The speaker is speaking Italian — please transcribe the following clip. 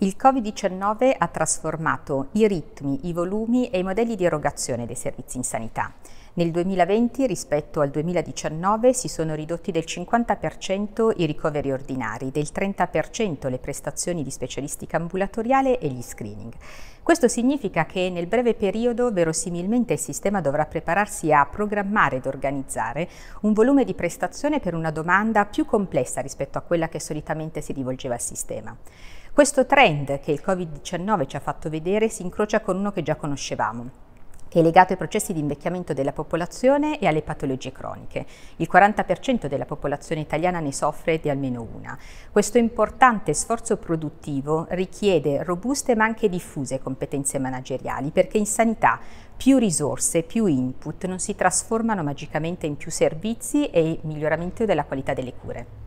Il Covid-19 ha trasformato i ritmi, i volumi e i modelli di erogazione dei servizi in sanità. Nel 2020 rispetto al 2019 si sono ridotti del 50% i ricoveri ordinari, del 30% le prestazioni di specialistica ambulatoriale e gli screening. Questo significa che nel breve periodo verosimilmente il sistema dovrà prepararsi a programmare ed organizzare un volume di prestazione per una domanda più complessa rispetto a quella che solitamente si rivolgeva al sistema. Questo trend che il Covid-19 ci ha fatto vedere si incrocia con uno che già conoscevamo, è legato ai processi di invecchiamento della popolazione e alle patologie croniche. Il 40% della popolazione italiana ne soffre di almeno una. Questo importante sforzo produttivo richiede robuste ma anche diffuse competenze manageriali perché in sanità più risorse, più input non si trasformano magicamente in più servizi e miglioramento della qualità delle cure.